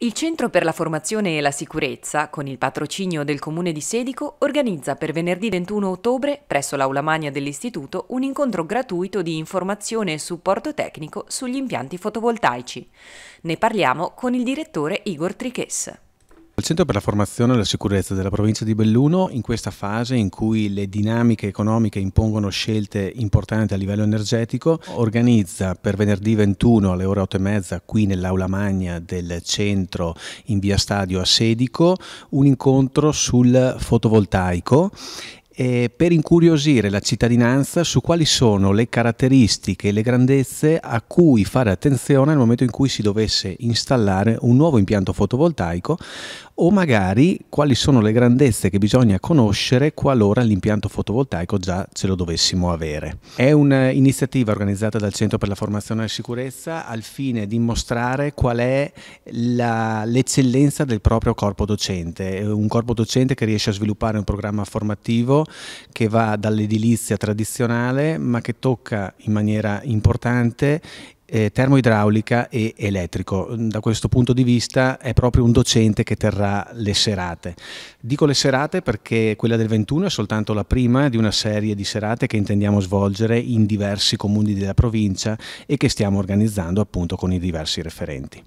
Il Centro per la Formazione e la Sicurezza, con il patrocinio del Comune di Sedico, organizza per venerdì 21 ottobre, presso l'Aula Magna dell'Istituto, un incontro gratuito di informazione e supporto tecnico sugli impianti fotovoltaici. Ne parliamo con il direttore Igor Triches. Centro per la formazione e la sicurezza della provincia di Belluno, in questa fase in cui le dinamiche economiche impongono scelte importanti a livello energetico, organizza per venerdì 21 alle ore 8 e mezza qui nell'aula magna del centro in via Stadio a Sedico un incontro sul fotovoltaico eh, per incuriosire la cittadinanza su quali sono le caratteristiche e le grandezze a cui fare attenzione nel momento in cui si dovesse installare un nuovo impianto fotovoltaico o magari quali sono le grandezze che bisogna conoscere qualora l'impianto fotovoltaico già ce lo dovessimo avere. È un'iniziativa organizzata dal Centro per la Formazione e la Sicurezza al fine di mostrare qual è l'eccellenza del proprio corpo docente, un corpo docente che riesce a sviluppare un programma formativo che va dall'edilizia tradizionale ma che tocca in maniera importante eh, termoidraulica e elettrico. Da questo punto di vista è proprio un docente che terrà le serate. Dico le serate perché quella del 21 è soltanto la prima di una serie di serate che intendiamo svolgere in diversi comuni della provincia e che stiamo organizzando appunto con i diversi referenti.